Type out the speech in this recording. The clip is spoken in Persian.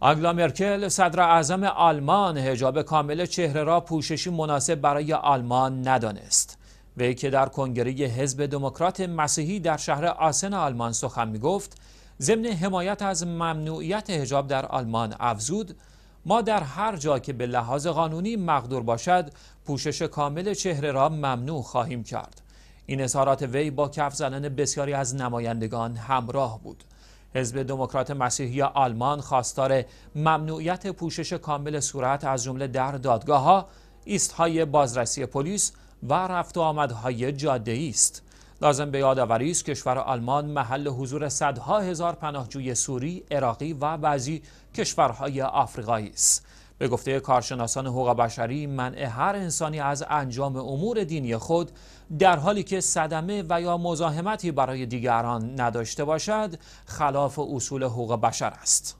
آنگلا مرکل صدر اعظم آلمان هجاب کامل چهره را پوششی مناسب برای آلمان ندانست وی که در کنگره حزب دموکرات مسیحی در شهر آسن آلمان سخن می گفت ضمن حمایت از ممنوعیت هجاب در آلمان افزود ما در هر جا که به لحاظ قانونی مقدور باشد پوشش کامل چهره را ممنوع خواهیم کرد این اظهارات وی با کف زنن بسیاری از نمایندگان همراه بود حزب دموکرات مسیحی آلمان خواستار ممنوعیت پوشش کامل صورت از جمله در دادگاه ها، ایست های بازرسی پلیس و رفت و آمدهای جاده است. لازم به یادآوری است کشور آلمان محل حضور صدها هزار پناهجوی سوری، عراقی و بعضی کشورهای آفریقایی است. به گفته کارشناسان حقوق بشری منع هر انسانی از انجام امور دینی خود در حالی که صدمه و یا مزاحمتی برای دیگران نداشته باشد خلاف اصول حقوق بشر است